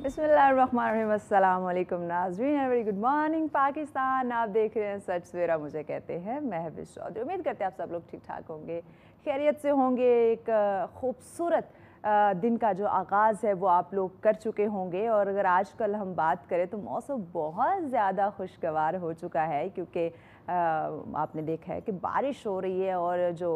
बसमिलकुम नाजरीन very good morning Pakistan आप देख रहे हैं सच सवेरा मुझे कहते हैं मैं हविश चौधरी उम्मीद करते हैं आप सब लोग ठीक ठाक होंगे खैरियत से होंगे एक खूबसूरत दिन का जो आगाज़ है वो आप लोग कर चुके होंगे और अगर आज कल हम बात करें तो मौसम बहुत ज़्यादा खुशगवार हो चुका है क्योंकि आपने देखा है कि बारिश हो रही है और जो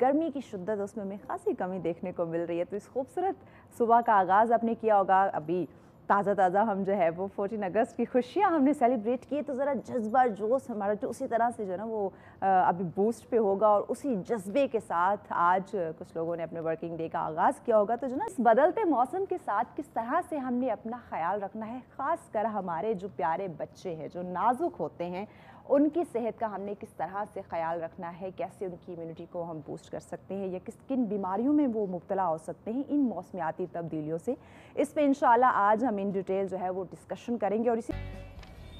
गर्मी की शिद्दत उसमें हमें खासी कमी देखने को मिल रही है तो इस खूबसूरत सुबह का आगाज़ आपने किया होगा अभी ताज़ा ताज़ा हम जो है वो फोर्टीन अगस्त की खुशियाँ हमने सेलिब्रेट की तो ज़रा जज्बा जोश हमारा जो उसी तरह से जो है ना वो अभी बूस्ट पे होगा और उसी जज्बे के साथ आज कुछ लोगों ने अपने वर्किंग डे का आगाज़ किया होगा तो जो ना इस बदलते मौसम के साथ किस तरह से हमने अपना ख्याल रखना है ख़ास कर हमारे जो प्यारे बच्चे हैं जो नाजुक होते हैं उनकी सेहत का हमने किस तरह से ख्याल रखना है कैसे उनकी इम्यूनिटी को हम बूस्ट कर सकते हैं या किस किन बीमारियों में वो मुबतला हो सकते हैं इन मौसमियाती तब्दीलियों से इस पर इन आज हम इन डिटेल जो है वो डिस्कशन करेंगे और इसी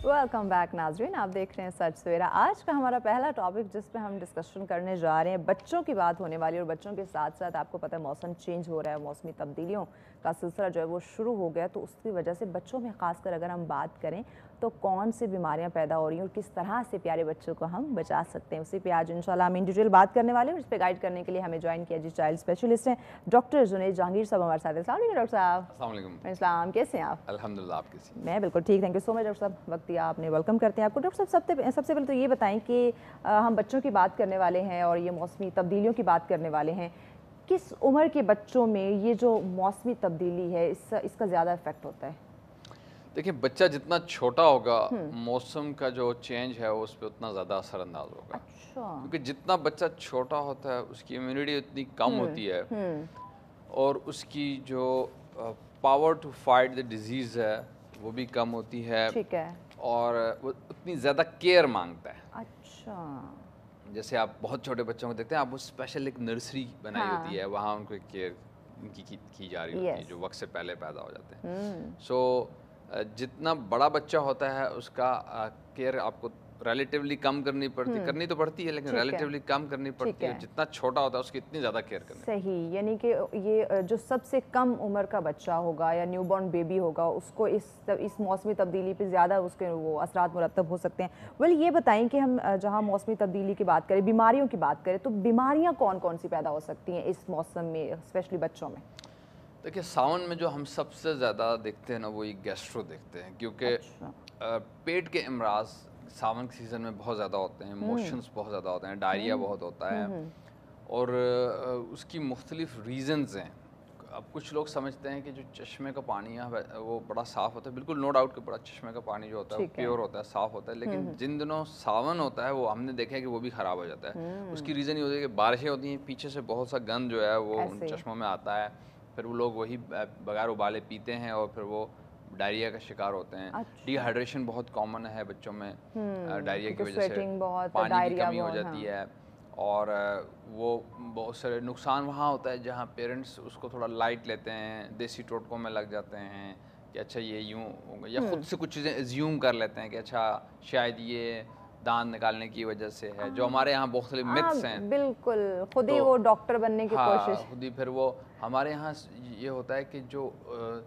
वेलकम बैक नाजरीन आप देख रहे हैं सच सवेरा आज का हमारा पहला टॉपिक जिस पे हम डिस्कशन करने जा रहे हैं बच्चों की बात होने वाली और बच्चों के साथ साथ आपको पता है मौसम चेंज हो रहा है मौसमी तब्दीलियों का सिलसिला जो है वो शुरू हो गया तो उसकी वजह से बच्चों में ख़ासकर अगर हम बात करें तो कौन सी बीमारियां पैदा हो रही हैं और किस तरह से प्यारे बच्चों को हम बचा सकते हैं उसी पे आज इंशाल्लाह हम इंडिविजुअल बात करने वाले हैं उस पर गाइड करने के लिए हमें ज्वाइन किया जी चाइल्ड स्पेशलिस्ट हैं डॉक्टर जुनेद जहांगीर साहब हमारे साथ हैं डॉक्टर साहब इस्लाम कैसे हैं आप अलहमदिल्ला आप कैसे मैं बिल्कुल ठीक thank you so much doctor साहब वक्त दिया आपने वेलकम करते हैं आपको डॉक्टर साहब सबसे सबसे पहले तो ये बताएं कि हम बच्चों की बात करने वाले हैं और ये मौसमी तब्दीलियों की बात करने वाले हैं किस उम्र के बच्चों में ये जो मौसमी तब्दीली है इस इसका ज़्यादा इफेक्ट होता है देखिए बच्चा जितना छोटा होगा हम्म। मौसम का जो चेंज है उस पर उतना ज़्यादा असरअंदाज होगा अच्छा। क्योंकि जितना बच्चा छोटा होता है उसकी इम्यूनिटी उतनी कम हम्म, होती है हम्म। और उसकी जो power to fight the disease है वो भी कम होती है ठीक है और वो उतनी ज़्यादा केयर मांगता है अच्छा जैसे आप बहुत छोटे बच्चों को देखते हैं आप वो स्पेशल एक नर्सरी बनाई हाँ। होती है हाँ। वहाँ उनको केयर उनकी की, की जा रही होती है जो वक्त से पहले पैदा हो जाते हैं सो so, जितना बड़ा बच्चा होता है उसका केयर आपको रिलेटिवली कम करनी पड़ती हम्म। करनी तो पड़ती है लेकिन रिलेटिवली कम करनी पड़ती है जितना छोटा होता है उसकी इतनी ज़्यादा केयर करनी सही यानी कि ये जो सबसे कम उम्र का बच्चा होगा या न्यू बॉर्न बेबी होगा उसको इस इस मौसमी तब्दीली पे ज़्यादा उसके वो असरात मुरतब हो सकते हैं वेल ये बताएं कि हम जहाँ मौसमी तब्दीली की बात करें बीमारियों की बात करें तो बीमारियाँ कौन कौन सी पैदा हो सकती हैं इस मौसम में स्पेशली बच्चों में देखिए सावन में जो हम सबसे ज़्यादा देखते हैं ना वो ये गैस्ट्रो देखते हैं क्योंकि अच्छा। पेट के अमराज सावन के सीज़न में बहुत ज़्यादा होते हैं मोशंस हम्म। बहुत ज़्यादा होते हैं डायरिया हम्म। बहुत होता है हम्म। और उसकी मुख्तलिफ रीजंस हैं अब कुछ लोग समझते हैं कि जो चश्मे का पानी है वो बड़ा साफ़ होता है बिल्कुल नो डाउट कि बड़ा चश्मे का पानी जो होता है प्योर होता है साफ़ होता है लेकिन जिन दिनों सावन होता है वो हमने देखा है कि वो भी ख़राब हो जाता है उसकी रीज़न ये होती है कि बारिशें होती हैं पीछे से बहुत सा गंद जो है वो उन चश्मों में आता है फिर वो लोग वही बगैर उबाले पीते हैं और फिर वो डायरिया का शिकार होते हैं अच्छा। डिहाइड्रेशन बहुत कॉमन है बच्चों में हम्म, डायरिया की वजह से पानी की कमी हो जाती हाँ। है और वो बहुत सारे नुकसान वहाँ होता है जहाँ पेरेंट्स उसको थोड़ा लाइट लेते हैं देसी टोटकों में लग जाते हैं कि अच्छा ये यूँ या हम्म। ख़ुद से कुछ चीज़ें एज्यूम कर लेते हैं कि अच्छा शायद ये दान निकालने की वजह से है जो हाँ। हमारे यहाँ बहुत हाँ, मिथ्स हैं बिल्कुल खुद ही तो, वो डॉक्टर बनने की हाँ, कोशिश खुद ही फिर वो हमारे यहाँ ये होता है कि जो आ,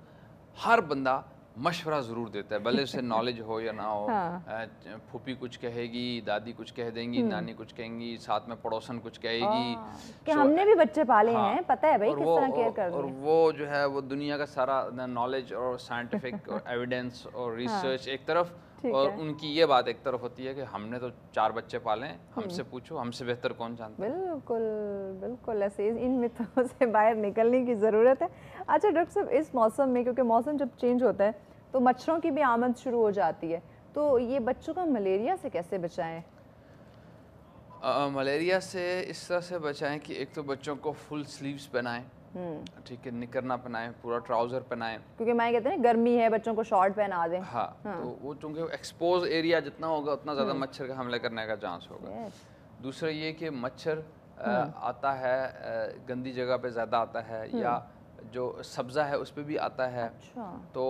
हर बंदा मशवरा ज़रूर देता है भले उसे नॉलेज हो या ना हो हाँ। फूफी कुछ कहेगी दादी कुछ कह देंगी हम्म। नानी कुछ कहेंगी साथ में पड़ोसन कुछ कहेगी हाँ, कि हमने भी बच्चे पाले हाँ, हैं पता है भाई किस तरह केयर कर और वो जो है वो दुनिया का सारा नॉलेज और साइंटिफिक एविडेंस और रिसर्च एक तरफ और उनकी ये बात एक तरफ होती है कि हमने तो चार बच्चे पाले हम्म। हमसे पूछो हमसे बेहतर कौन जानता बिल्कुल बिल्कुल ऐसे इन मित्रों से बाहर निकलने की ज़रूरत है अच्छा डॉक्टर साहब इस मौसम में क्योंकि मौसम जब चेंज होता है तो मच्छरों की भी आमद शुरू हो जाती है तो ये बच्चों को मलेरिया से कैसे बचाए मलेरिया से इस तरह से बचाएं कि एक तो बच्चों को फुल स्लीव्स पहनाएं हम्म। ठीक है निकरना पहनाए पूरा ट्राउजर पहनाए क्योंकि मैं कहते हैं गर्मी है बच्चों को शॉर्ट पहना दें हाँ, हाँ। तो वो चूंकि एक्सपोज एरिया जितना होगा उतना ज़्यादा हम्म। मच्छर का हमला करने का चांस होगा दूसरा ये कि मच्छर हम्म। आता है गंदी जगह पे ज़्यादा आता है या जो सब्जा है उस पर भी आता है अच्छा। तो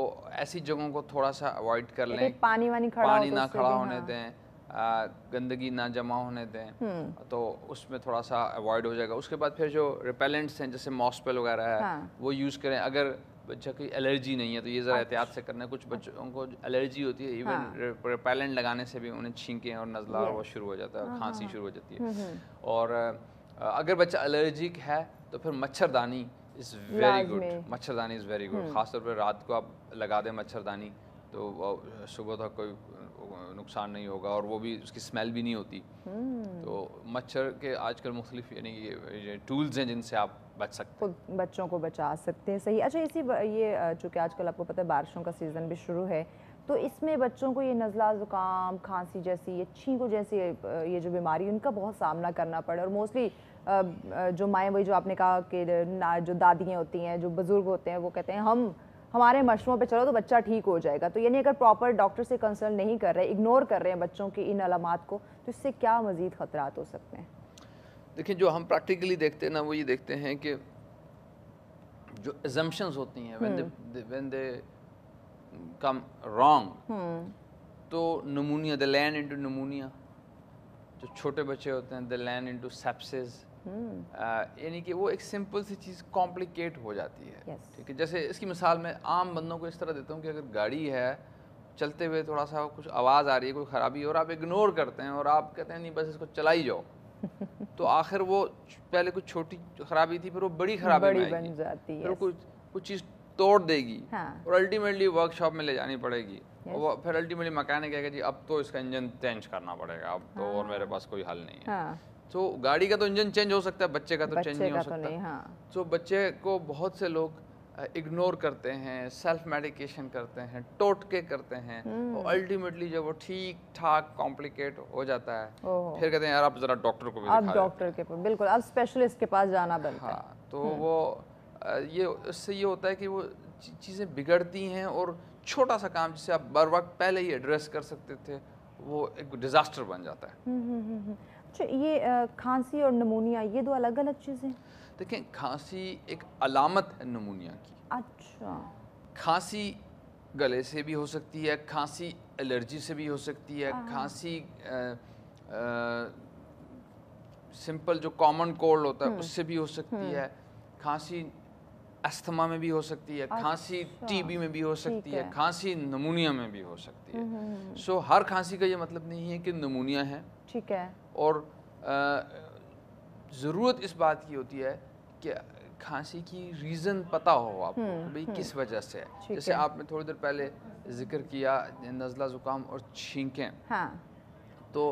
ऐसी जगहों को थोड़ा सा अवॉइड कर लें पानी वानी खड़ा पानी तो ना खड़ा होने हाँ। दें गंदगी ना जमा होने दें हम्म। तो उसमें थोड़ा सा अवॉइड हो जाएगा उसके बाद फिर जो रिपेलेंट्स हैं जैसे मॉस्पेल वगैरह है हाँ। वो यूज़ करें अगर बच्चा की एलर्जी नहीं है तो ये ज़रा अच्छा। एहतियात से करना कुछ बच्चों को एलर्जी होती है इवन हाँ। रिपेलेंट लगाने से भी उन्हें छींकें और नज़ला वो शुरू हो जाता है हाँ, खांसी हाँ। शुरू हो जाती है हम्म, हम्म। और अगर बच्चा एलर्जिक है तो फिर मच्छरदानी इज़ वेरी गुड मच्छरदानी इज़ वेरी गुड खासतौर पर रात को आप लगा दें मच्छरदानी तो सुबह तक कोई नुकसान नहीं होगा और वो भी उसकी स्मेल भी नहीं होती हम्म। तो मच्छर के आजकल मुख्तलिफ यानी ये टूल्स हैं जिनसे आप बच सकते हैं बच्चों को बचा सकते हैं सही अच्छा इसी ये चूँकि आजकल आपको पता है बारिशों का सीज़न भी शुरू है तो इसमें बच्चों को ये नज़ला ज़ुकाम खांसी जैसी ये छींको जैसी ये जो बीमारी उनका बहुत सामना करना पड़े और मोस्टली जो माएँ वही जो आपने कहा कि जो दादियाँ होती हैं जो बुज़ुर्ग होते हैं वो कहते हैं हम हमारे मशरूमों पे चलो तो बच्चा ठीक हो जाएगा तो यानी अगर प्रॉपर डॉक्टर से कंसल्ट नहीं कर रहे इग्नोर कर रहे हैं बच्चों की इन अलामत को तो इससे क्या मज़ीद खतरा हो सकते हैं देखिए जो हम प्रैक्टिकली देखते हैं ना वो ये देखते हैं कि जो एजम्पन्स होती हैं व्हेन दे कम रॉन्ग तो pneumonia the land into pneumonia जो छोटे बच्चे होते हैं the land into sepsis hmm. यानी कि वो एक सिंपल सी चीज़ कॉम्प्लिकेट हो जाती है ठीक है जैसे इसकी मिसाल मैं आम बंदों को इस तरह देता हूँ कि अगर गाड़ी है चलते हुए थोड़ा सा कुछ आवाज़ आ रही है कोई ख़राबी और आप इग्नोर करते हैं और आप कहते हैं नहीं बस इसको चला ही जाओ तो आखिर वो पहले कुछ छोटी खराबी थी फिर वो बड़ी खराबी बन जाती है कुछ कुछ चीज़ तोड़ देगी हाँ। और अल्टीमेटली वर्कशॉप में ले जानी पड़ेगी और फिर अल्टीमेटली मकैनिक कहेगा जी अब तो इसका इंजन चेंज करना पड़ेगा अब तो हाँ। और मेरे पास कोई हल नहीं है हाँ। तो गाड़ी का तो इंजन चेंज हो सकता है बच्चे का तो चेंज नहीं हो तो सकता तो हाँ। so, बच्चे को बहुत से लोग इग्नोर करते हैं सेल्फ मेडिकेशन करते हैं टोटके करते हैं हम्म। और अल्टीमेटली जब वो ठीक ठाक कॉम्प्लिकेट हो जाता है फिर कहते हैं यार आप जरा डॉक्टर को भी आप डॉक्टर के बिल्कुल अब स्पेशलिस्ट के पास जाना बनता हाँ तो हम्म। वो ये उससे ये होता है कि वो चीज़ें बिगड़ती हैं और छोटा सा काम जिसे आप बर वक्त पहले ही एड्रेस कर सकते थे वो एक डिज़ास्टर बन जाता है हम्म, अच्छा ये खांसी और नमूनिया ये दो अलग अलग चीज़ें देखें खांसी एक अलामत है नमूनिया की अच्छा खांसी गले से भी हो सकती है खांसी एलर्जी से भी हो सकती है हाँ। खांसी सिंपल जो कॉमन कोल्ड होता है हम्म। उससे भी हो सकती हम्म। है खांसी अस्थमा में भी हो सकती है खांसी अच्छा। टीबी में भी हो सकती है, है। खांसी नमूनिया में भी हो सकती है हम्म, सो हर खांसी का ये मतलब नहीं है कि नमूनिया है ठीक है और ज़रूरत इस बात की होती है कि खांसी की रीज़न पता हो आपको हम्म, भाई हम्म। किस वजह से है जैसे आपने थोड़ी देर पहले जिक्र किया नज़ला ज़ुकाम और छींकें हाँ। तो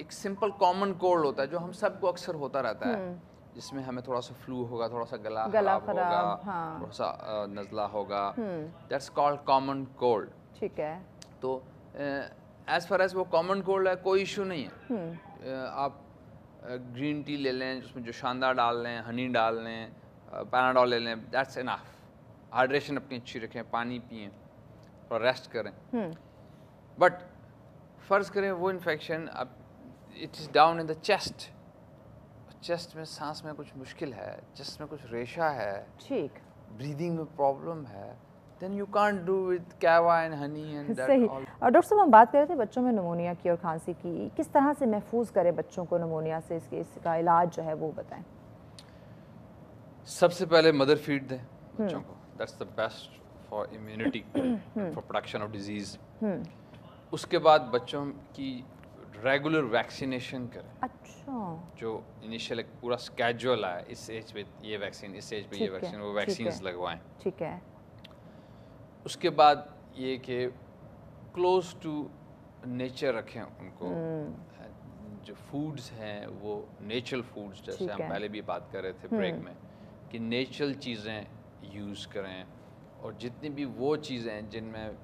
एक सिंपल कॉमन कोल्ड होता है जो हम सबको अक्सर होता रहता है हम्म। जिसमें हमें थोड़ा सा फ्लू होगा थोड़ा सा गला, गला खराब होगा हाँ। थोड़ा सा नज़ला होगा दैट्स कॉल्ड कॉमन कोल्ड ठीक है तो एज फार एज वो कॉमन कोल्ड है कोई इशू नहीं है हम्म। आप ग्रीन टी ले लें उसमें जो शानदार डाल लें हनी डाल लें पैनाडॉल ले लें दैट्स इनाफ हाइड्रेशन अपनी अच्छी रखें पानी पिए और रेस्ट करें बट हम्म। फ़र्ज़ करें वो इन्फेक्शन अब it is down in the chest chest में सांस में कुछ मुश्किल है चेस्ट में कुछ रेशा है ठीक ब्रीदिंग में प्रॉब्लम है you can't do with kava and honey and that सही और डॉक्टर साहब हम बात कर रहे थे बच्चों में नमोनिया की और खांसी की किस तरह से महफूज करें बच्चों को नमोनिया से इसके इसका इलाज जो है वो बताएं सबसे पहले मदर फीड दें बच्चों हम्म। को that's the best for immunity for production of disease उसके बाद बच्चों की रेगुलर वैक्सीनेशन करें अच्छा जो इनिशियल एक पूरा स्केड्यूल है इस एज पे ये वैक्सीन इस एज पे ये वैक्सीन वो वैक्सीन लगवाएं ठीक है उसके बाद ये कि क्लोज टू नेचर रखें उनको हम्म। जो फूड्स हैं वो नेचुरल फूड्स जैसे हम पहले भी बात कर रहे थे ब्रेक हम्म। में कि नेचुरल चीज़ें यूज़ करें और जितनी भी वो चीज़ें जिनमें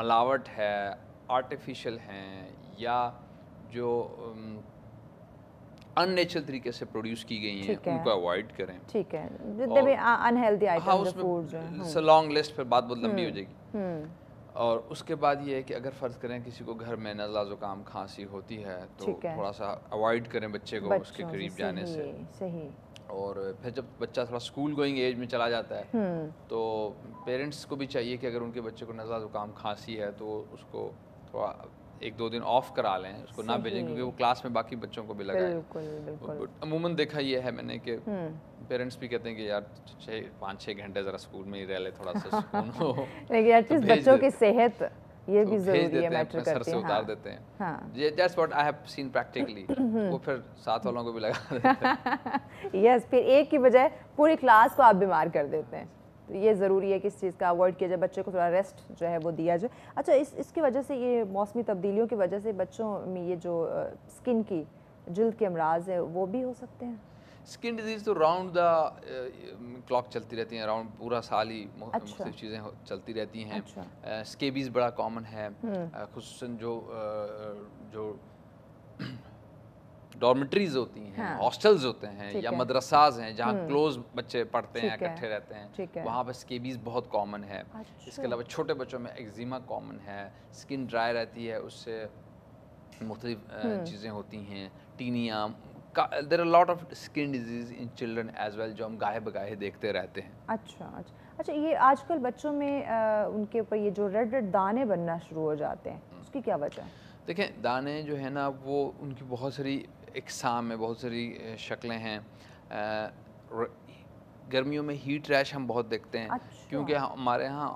मिलावट है आर्टिफिशियल हैं या जो अननेचुरल तरीके से प्रोड्यूस की गई हैं उनको अवॉइड करें ठीक है जितने भी unhealthy items foods long list फिर बात बहुत लंबी हम्म, हो जाएगी हम्म। और उसके बाद ये है कि अगर फ़र्ज़ करें किसी को घर में नज़ला ज़ुकाम खांसी होती है तो थोड़ा सा अवॉइड करें बच्चे को उसके करीब जाने से सही और फिर जब बच्चा थोड़ा स्कूल गोइंग एज में चला जाता है हम्म। तो पेरेंट्स को भी चाहिए कि अगर उनके बच्चे को नज़ला ज़ुकाम खांसी है तो उसको थोड़ा एक दो दिन ऑफ करा लें उसको ना भेजें क्योंकि वो क्लास में बाकी बच्चों को भी लगा अमूमन देखा ये है मैंने कि पेरेंट्स हम्म। भी कहते हैं कि यार छः पाँच छः घंटे ज़रा स्कूल में ही रह ले थोड़ा सा सुकून हो लेकिन एटलीस्ट तो बच्चों की सेहत ये तो भी जरूरी है मैटर करती है से हाँ। उतार देते हैं हाँ। ये that's what I have seen practically वो फिर साथ वालों को भी लगा देते हैं यस फिर एक की बजाय पूरी क्लास को आप बीमार कर देते हैं तो ये ज़रूरी है कि इस चीज़ का अवॉइड किया जाए बच्चे को थोड़ा रेस्ट जो है वो दिया जाए अच्छा इस इसकी वजह से ये मौसमी तब्दीलियों की वजह से बच्चों में ये जो स्किन की जल्द के अमराज है वो भी हो सकते हैं स्किन डिजीज़ तो राउंड द क्लॉक चलती रहती हैं राउंड पूरा साल ही अच्छा। चीज़ें चलती रहती हैं अच्छा। स्केबीज़ बड़ा कॉमन है हम्म। खसूस जो जो डॉर्मेट्रीज होती हैं हॉस्टल्स हाँ। होते हैं या है। मदरसाज हैं जहाँ क्लोज हम्म। बच्चे पढ़ते हैं इकट्ठे है। रहते हैं वहाँ पर स्केबीज बहुत कॉमन है अच्छा। इसके अलावा छोटे बच्चों में एक्जिमा कॉमन है स्किन ड्राई रहती है उससे मुख्तलिफ हम्म। चीज़ें होती हैं tinea there are lot of skin disease in children as well जो हम गाहे बगाहे देखते रहते हैं अच्छा अच्छा अच्छा ये आजकल बच्चों में आ, उनके ऊपर ये जो रेड रेड दाने बनना शुरू हो जाते हैं हम्म। उसकी क्या वजह है देखें दाने जो है ना वो उनकी बहुत सारी इकसाम में बहुत सारी शक्लें हैं गर्मियों में हीट रैश हम बहुत देखते हैं अच्छा। क्योंकि हमारे यहाँ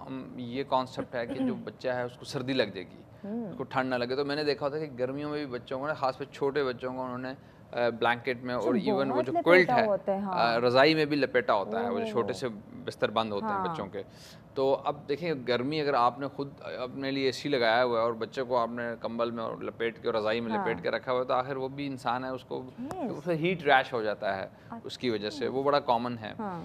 ये कॉन्सेप्ट है कि जो बच्चा है उसको सर्दी लग जाएगी हम्म। उसको ठंड ना लगे तो मैंने देखा होता है कि गर्मियों में भी बच्चों को ना खासकर छोटे बच्चों को उन्होंने ब्लैंकेट में और इवन अच्छा, वो जो क्विल्ट है हाँ। रज़ाई में भी लपेटा होता है वो जो छोटे से बिस्तर बंद होते हैं हाँ। बच्चों के तो अब देखें गर्मी अगर आपने खुद अपने लिए एसी लगाया हुआ है और बच्चे को आपने कंबल में और लपेट के और रज़ाई में हाँ। लपेट के रखा हुआ है तो आखिर वो भी इंसान है उसको उसे हीट रैश हो जाता है अच्छा। उसकी वजह से वो बड़ा कॉमन है हाँ।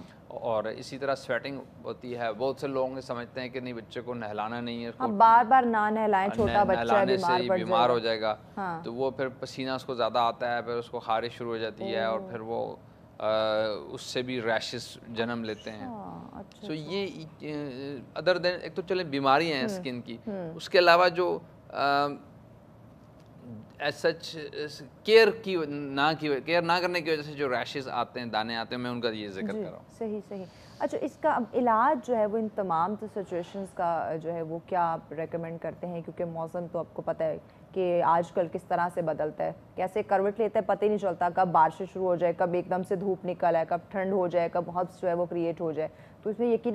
और इसी तरह स्वेटिंग होती है बहुत से लोग समझते हैं कि नहीं बच्चे को नहलाना नहीं है उसको हाँ, बार बार ना नहलाएं छोटा बच्चा नहलाने से ही बीमार हो जाएगा हाँ। तो वो फिर पसीना उसको ज़्यादा आता है फिर उसको खारिश शुरू हो जाती है और फिर वो उससे भी रैशेस जन्म लेते हैं सो हाँ, अच्छा, so अच्छा। ये अदर देन एक तो चले बीमारियां हैं स्किन हम्म, की हम्म। उसके अलावा जो सच केयर की ना की केयर ना करने की वजह से जो रैशेस आते हैं दाने आते हैं मैं उनका ये जिक्र कर रहा हूँ सही सही अच्छा इसका इलाज जो है वो इन तमाम तो सिचुएशंस का जो है वो क्या आप रेकमेंड करते हैं क्योंकि मौसम तो आपको पता है कि आजकल किस तरह से बदलता है कैसे करवट लेता है पता ही नहीं चलता कब बारिश शुरू हो जाए कब एकदम से धूप निकल आए कब ठंड हो जाए कब हब्स जो है वो क्रिएट हो जाए तो इसमें यकीन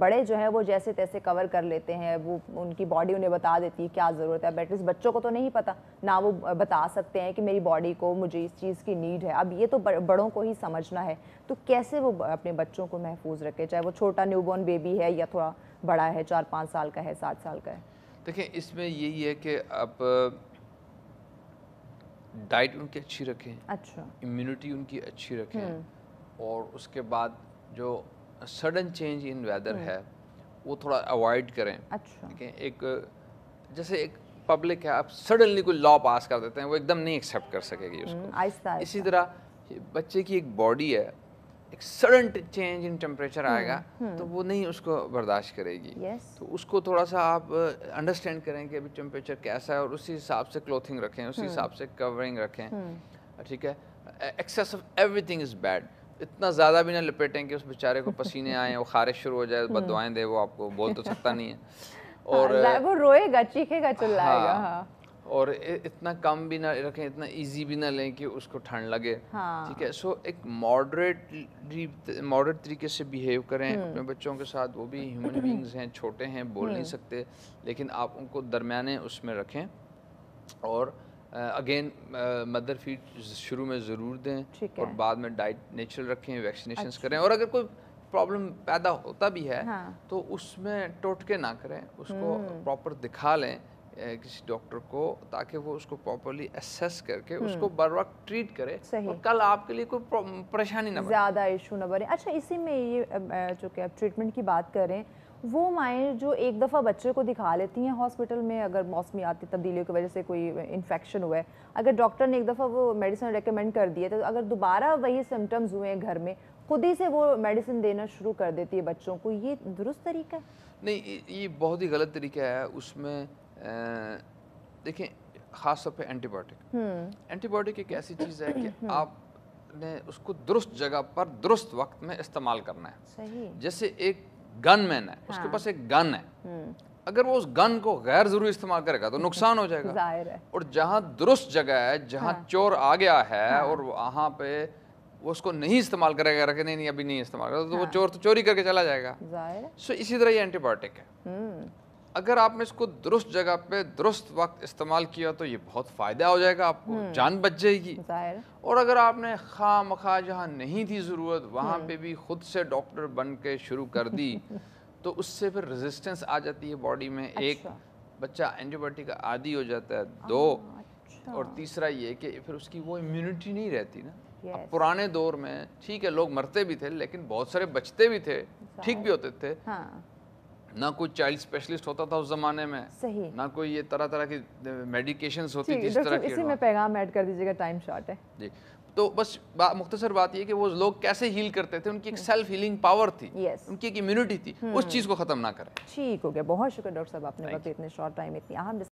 बड़े जो है वो जैसे तैसे कवर कर लेते हैं वो उनकी बॉडी उन्हें बता देती है क्या ज़रूरत है बैटरीज बच्चों को तो नहीं पता ना वो बता सकते हैं कि मेरी बॉडी को मुझे इस चीज़ की नीड है अब ये तो बड़ों को ही समझना है तो कैसे वो अपने बच्चों को महफूज रखे चाहे वो छोटा न्यूबॉर्न बेबी है या थोड़ा बड़ा है चार पाँच साल का है सात साल का है देखें इसमें यही है कि आप डाइट उनकी अच्छी रखें अच्छा इम्यूनिटी उनकी अच्छी रखें हम्म। और उसके बाद जो सडन चेंज इन वेदर है वो थोड़ा अवॉइड करें अच्छा देखें एक जैसे एक पब्लिक है आप सडनली कोई लॉ पास कर देते हैं वो एकदम नहीं एक्सेप्ट कर सकेगी उसको हम्म, इसी तरह बच्चे की एक बॉडी है एक सडन चेंज इन टेम्परेचर आएगा hmm. तो वो नहीं उसको बर्दाश्त करेगी तो उसको थोड़ा सा आप अंडरस्टैंड करें कि अभी टेम्परेचर कैसा है और उसी हिसाब से क्लोथिंग रखें उसी hmm. हिसाब से कवरिंग रखें hmm. ठीक है excess of everything is bad इतना ज़्यादा भी ना लपेटें कि उस बेचारे को पसीने आए वो खारिश शुरू हो जाए बद दे वो आपको बोल तो सकता नहीं है हाँ, और हाँ, वो रोएगा चीखेगा हाँ, चिल्लाएगा हाँ, हाँ। और इतना कम भी ना रखें इतना इजी भी ना लें कि उसको ठंड लगे हाँ। ठीक है सो so, एक मॉडरेट मॉडरेट तरीके से बिहेव करें हम्म। अपने बच्चों के साथ वो भी ह्यूमन बींग्स हैं छोटे हैं बोल नहीं हम्म। सकते लेकिन आप उनको दरमियाने उसमें रखें और अगेन मदर फीड शुरू में ज़रूर दें और बाद में डाइट नेचुरल रखें वैक्सीनेशन अच्छा। करें और अगर कोई प्रॉब्लम पैदा होता भी है हाँ। तो उसमें टोटके ना करें उसको प्रॉपर हम्म। दिखा लें किसी डॉक्टर को ताकि वो उसको प्रॉपरली असेस करके हम्म। उसको बर वक्त ट्रीट करे और कल आपके लिए कोई परेशानी ना ज़्यादा इशू ना बने अच्छा इसी में ये जो कि आप ट्रीटमेंट की बात करें वो माएँ जो एक दफ़ा बच्चे को दिखा लेती हैं हॉस्पिटल में अगर मौसमी आती तब्दीलियों की वजह से कोई इन्फेक्शन हुआ है अगर डॉक्टर ने एक दफ़ा वो मेडिसिन रेकमेंड कर दिए तो अगर दोबारा वही सिम्टम्स हुए हैं घर में खुद ही से वो मेडिसिन देना शुरू कर देती है बच्चों को ये दुरुस्त तरीका है नहीं ये बहुत ही गलत तरीका है उसमें देखें ख़ास तौर पे एंटीबायोटिक हम्म। एंटीबायोटिक एक ऐसी चीज़ है कि हम्म। आपने उसको दुरुस्त जगह पर दुरुस्त वक्त में इस्तेमाल करना है सही। जैसे एक गन मैन है हाँ। उसके पास एक गन है हम्म। अगर वो उस गन को गैर जरूरी इस्तेमाल करेगा तो नुकसान हो जाएगा और जहाँ दुरुस्त जगह है जहाँ हाँ। चोर आ गया है हाँ। और वहाँ पे वो उसको नहीं इस्तेमाल करेगा रखे नहीं, नहीं अभी नहीं इस्तेमाल करेगा तो वो हाँ। चोर तो चोरी करके चला जाएगा सो इसी तरह ये एंटीबायोटिक है अगर आपने इसको दुरुस्त जगह पे दुरुस्त वक्त इस्तेमाल किया तो ये बहुत फ़ायदा हो जाएगा आपको हम्म। जान बच जाएगी और अगर आपने खा मखा जहाँ नहीं थी ज़रूरत वहाँ हम्म। पे भी खुद से डॉक्टर बन के शुरू कर दी तो उससे फिर रेजिस्टेंस आ जाती है बॉडी में अच्छा। एक बच्चा एंटीबायोटिक का आदि हो जाता है दो अच्छा। और तीसरा ये कि फिर उसकी वो इम्यूनिटी नहीं रहती ना अब पुराने दौर में ठीक है लोग मरते भी थे लेकिन बहुत सारे बचते भी थे ठीक भी होते थे हाँ। ना कोई चाइल्ड स्पेशलिस्ट होता था उस जमाने में सही ना कोई ये तरह तरह की मेडिकेशन होती थी जिस तरह इसी में पैगाम ऐड कर दीजिएगा टाइम शॉर्ट है जी तो बस बा, मुख्तसर बात ये कि वो लोग कैसे हील करते थे उनकी एक सेल्फ हीलिंग पावर थी yes. उनकी एक इम्यूनिटी थी उस हम्म। चीज़ को ख़त्म ना करें ठीक हो गया बहुत शुक्रिया डॉक्टर साहब आपने वक्त इतने शॉर्ट टाइम इतनी अहम